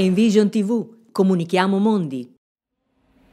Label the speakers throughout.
Speaker 1: Envision TV, comunichiamo mondi.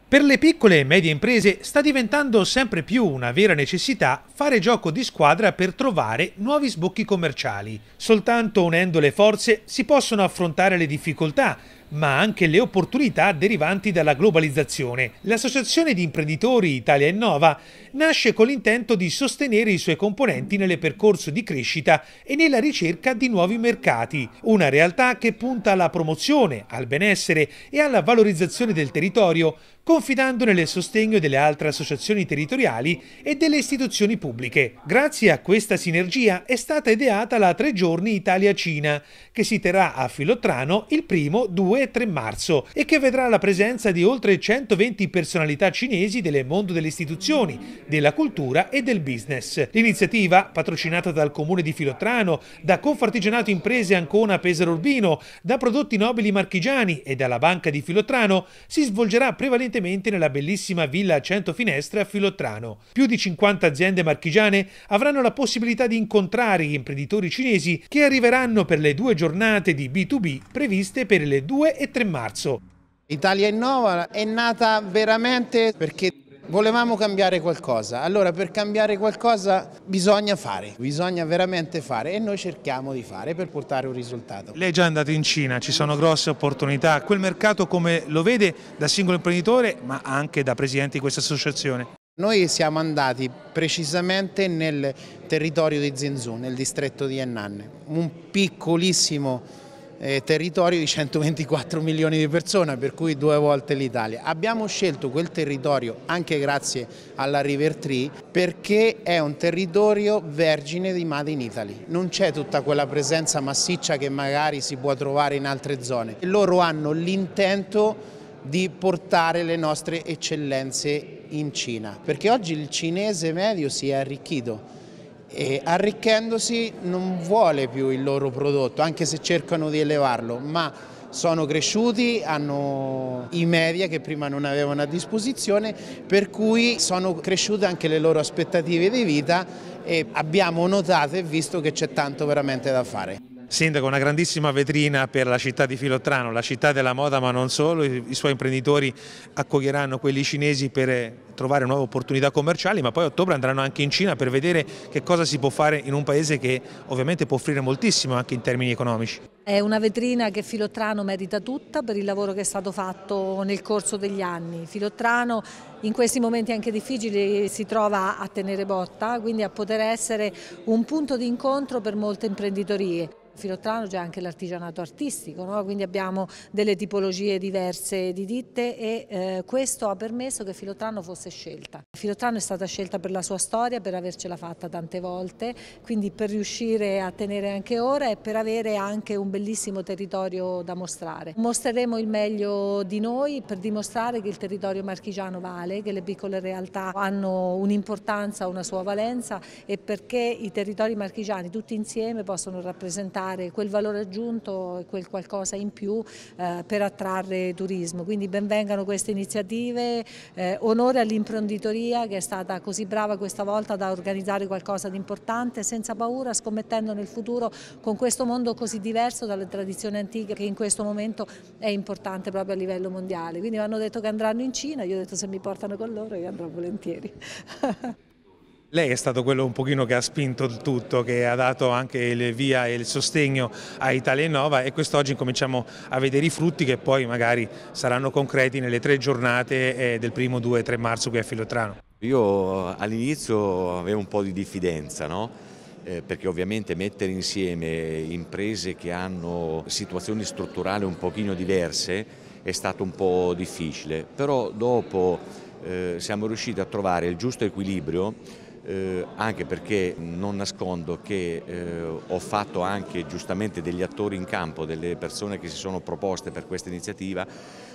Speaker 2: Per le piccole e medie imprese sta diventando sempre più una vera necessità fare gioco di squadra per trovare nuovi sbocchi commerciali. Soltanto unendo le forze si possono affrontare le difficoltà ma anche le opportunità derivanti dalla globalizzazione. L'Associazione di Imprenditori Italia Innova nasce con l'intento di sostenere i suoi componenti nel percorso di crescita e nella ricerca di nuovi mercati, una realtà che punta alla promozione, al benessere e alla valorizzazione del territorio, confidando nel sostegno delle altre associazioni territoriali e delle istituzioni pubbliche. Grazie a questa sinergia è stata ideata la Tre Giorni Italia-Cina, che si terrà a Filottrano il primo, 2 e 3 marzo e che vedrà la presenza di oltre 120 personalità cinesi del mondo delle istituzioni, della cultura e del business. L'iniziativa, patrocinata dal comune di Filottrano, da Confartigianato Imprese Ancona Pesaro Urbino, da Prodotti Nobili Marchigiani e dalla Banca di Filottrano, si svolgerà prevalentemente nella bellissima Villa a 100 Finestre a Filottrano. Più di 50 aziende marchigiane avranno la possibilità di incontrare gli imprenditori cinesi che arriveranno per le due giornate di B2B
Speaker 3: previste per le 2 e 3 marzo. Italia Innova è nata veramente perché Volevamo cambiare qualcosa, allora per cambiare qualcosa bisogna fare, bisogna veramente fare e noi cerchiamo di fare per portare un risultato.
Speaker 2: Lei è già andato in Cina, ci sono grosse opportunità, quel mercato come lo vede da singolo imprenditore ma anche da presidente
Speaker 3: di questa associazione? Noi siamo andati precisamente nel territorio di Zinzù, nel distretto di Yannan, un piccolissimo eh, territorio di 124 milioni di persone, per cui due volte l'Italia. Abbiamo scelto quel territorio, anche grazie alla River Tree, perché è un territorio vergine di Made in Italy. Non c'è tutta quella presenza massiccia che magari si può trovare in altre zone. Loro hanno l'intento di portare le nostre eccellenze in Cina, perché oggi il cinese medio si è arricchito e arricchendosi non vuole più il loro prodotto, anche se cercano di elevarlo, ma sono cresciuti, hanno i media che prima non avevano a disposizione, per cui sono cresciute anche le loro aspettative di vita e abbiamo notato e visto che c'è tanto veramente da fare.
Speaker 2: Sindaco, una grandissima vetrina per la città di Filottrano, la città della moda ma non solo, i suoi imprenditori accoglieranno quelli cinesi per eh, trovare nuove opportunità commerciali ma poi a ottobre andranno anche in Cina per vedere che cosa si può fare in un paese che ovviamente può offrire moltissimo anche in termini economici.
Speaker 1: È una vetrina che Filottrano merita tutta per il lavoro che è stato fatto nel corso degli anni. Filottrano in questi momenti anche difficili si trova a tenere botta, quindi a poter essere un punto di incontro per molte imprenditorie. Filottrano c'è anche l'artigianato artistico, no? quindi abbiamo delle tipologie diverse di ditte e eh, questo ha permesso che Filottrano fosse scelta. Filottrano è stata scelta per la sua storia, per avercela fatta tante volte, quindi per riuscire a tenere anche ora e per avere anche un bellissimo territorio da mostrare. Mostreremo il meglio di noi per dimostrare che il territorio marchigiano vale, che le piccole realtà hanno un'importanza, una sua valenza e perché i territori marchigiani tutti insieme possono rappresentare dare quel valore aggiunto e quel qualcosa in più eh, per attrarre turismo. Quindi benvengano queste iniziative, eh, onore all'imprenditoria che è stata così brava questa volta da organizzare qualcosa di importante, senza paura, scommettendo nel futuro con questo mondo così diverso dalle tradizioni antiche che in questo momento è importante proprio a livello mondiale. Quindi mi hanno detto che andranno in Cina, io ho detto se mi portano con loro io andrò volentieri.
Speaker 2: Lei è stato quello un pochino che ha spinto il tutto, che ha dato anche il via e il sostegno a Italia Innova e quest'oggi cominciamo a vedere i frutti che poi magari saranno concreti nelle tre giornate eh, del primo 2-3 marzo qui a Filotrano.
Speaker 4: Io all'inizio avevo un po' di diffidenza, no? eh, perché ovviamente mettere insieme imprese che hanno situazioni strutturali un pochino diverse è stato un po' difficile, però dopo eh, siamo riusciti a trovare il giusto equilibrio eh, anche perché non nascondo che eh, ho fatto anche giustamente degli attori in campo, delle persone che si sono proposte per questa iniziativa,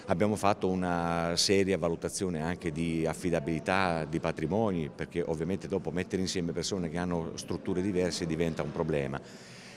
Speaker 4: abbiamo fatto una seria valutazione anche di affidabilità di patrimoni, perché ovviamente dopo mettere insieme persone che hanno strutture diverse diventa un problema.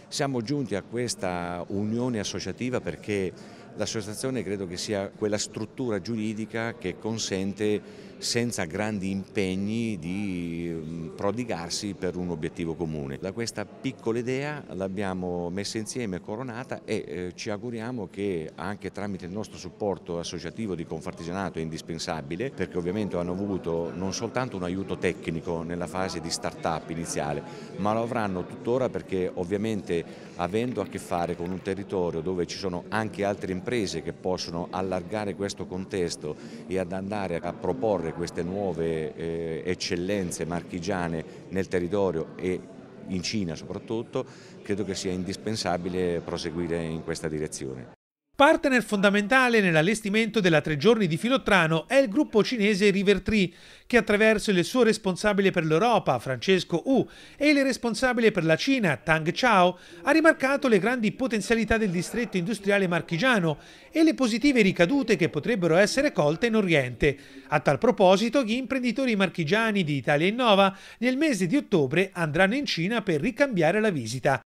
Speaker 4: Siamo giunti a questa unione associativa perché L'associazione credo che sia quella struttura giuridica che consente senza grandi impegni di mm, prodigarsi per un obiettivo comune. Da questa piccola idea l'abbiamo messa insieme, coronata e eh, ci auguriamo che anche tramite il nostro supporto associativo di Confartigianato è indispensabile perché ovviamente hanno avuto non soltanto un aiuto tecnico nella fase di start-up iniziale ma lo avranno tuttora perché ovviamente avendo a che fare con un territorio dove ci sono anche altri imprenditori imprese che possono allargare questo contesto e ad andare a proporre queste nuove eh, eccellenze marchigiane nel territorio e in Cina soprattutto, credo che sia indispensabile proseguire in questa direzione.
Speaker 2: Partner fondamentale nell'allestimento della tre giorni di Filottrano è il gruppo cinese River Tree, che attraverso il suo responsabile per l'Europa, Francesco Wu, e il responsabile per la Cina, Tang Chao, ha rimarcato le grandi potenzialità del distretto industriale marchigiano e le positive ricadute che potrebbero essere colte in Oriente. A tal proposito, gli imprenditori marchigiani di Italia Innova nel mese di ottobre andranno in Cina per
Speaker 5: ricambiare la visita.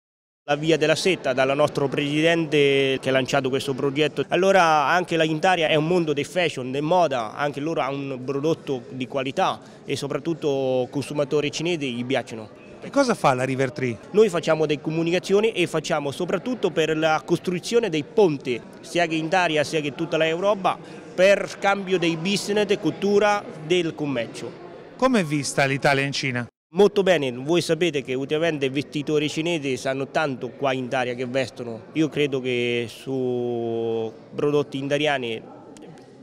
Speaker 5: La Via della Setta dal nostro presidente che ha lanciato questo progetto. Allora anche l'Italia è un mondo di fashion, di moda, anche loro hanno un prodotto di qualità e soprattutto i consumatori cinesi gli piacciono. E cosa fa la River Tree? Noi facciamo delle comunicazioni e facciamo soprattutto per la costruzione dei ponti, sia che in Italia sia che in tutta l'Europa, per scambio dei business, cultura, del commercio. Come è vista l'Italia in Cina? Molto bene, voi sapete che ultimamente i vestitori cinesi sanno tanto qua in Italia che vestono. Io credo che su prodotti indariani,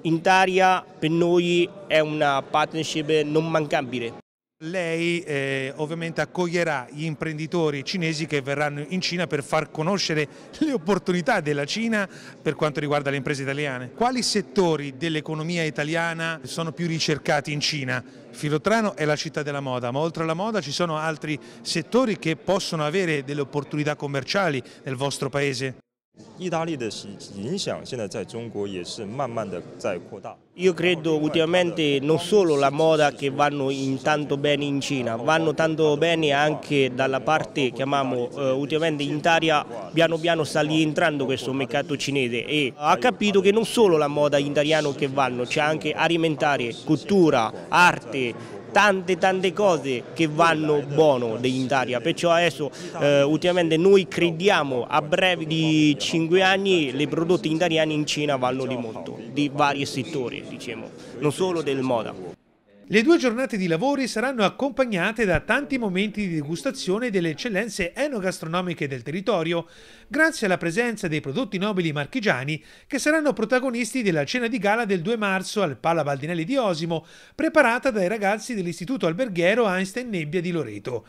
Speaker 5: Intaria per noi è una partnership non mancabile.
Speaker 2: Lei eh, ovviamente accoglierà gli imprenditori cinesi che verranno in Cina per far conoscere le opportunità della Cina per quanto riguarda le imprese italiane. Quali settori dell'economia italiana sono più ricercati in Cina? Filotrano è la città della moda, ma oltre alla moda ci sono altri settori che possono avere delle opportunità commerciali nel vostro paese?
Speaker 5: Io credo ultimamente non solo la moda che vanno tanto bene in Cina, vanno tanto bene anche dalla parte, chiamiamo, eh, ultimamente in Italia piano piano sta rientrando questo mercato cinese e ha capito che non solo la moda italiana che vanno, c'è anche alimentare, cultura, arte, tante tante cose che vanno buono dell'Italia, perciò adesso eh, ultimamente noi crediamo a breve di 5 anni i prodotti italiani in Cina vanno di molto, di vari settori diciamo, non solo del moda.
Speaker 2: Le due giornate di lavori saranno accompagnate da tanti momenti di degustazione delle eccellenze enogastronomiche del territorio, grazie alla presenza dei prodotti nobili marchigiani che saranno protagonisti della cena di gala del 2 marzo al Pala Baldinelli di Osimo, preparata dai ragazzi dell'Istituto Alberghiero Einstein Nebbia di Loreto.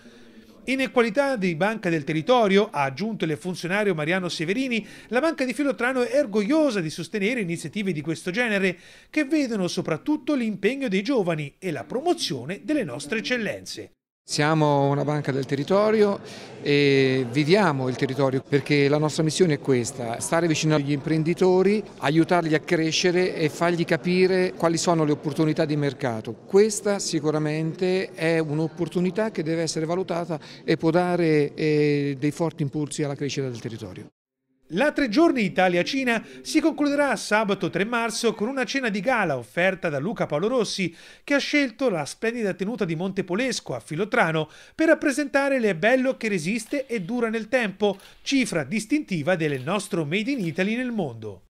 Speaker 2: In qualità di banca del territorio, ha aggiunto il funzionario Mariano Severini, la banca di Filotrano è orgogliosa di sostenere iniziative di questo genere, che vedono soprattutto l'impegno dei giovani e la promozione delle nostre eccellenze. Siamo una banca del territorio e viviamo il territorio perché la nostra missione è questa, stare vicino agli imprenditori, aiutarli a crescere e fargli capire quali sono le opportunità di mercato. Questa sicuramente è un'opportunità che deve essere valutata e può dare eh, dei forti impulsi alla crescita del territorio. La tre giorni Italia-Cina si concluderà sabato 3 marzo con una cena di gala offerta da Luca Paolo Rossi, che ha scelto la splendida tenuta di Montepolesco a Filotrano per rappresentare le bello che resiste e dura nel tempo, cifra distintiva del nostro Made in Italy nel mondo.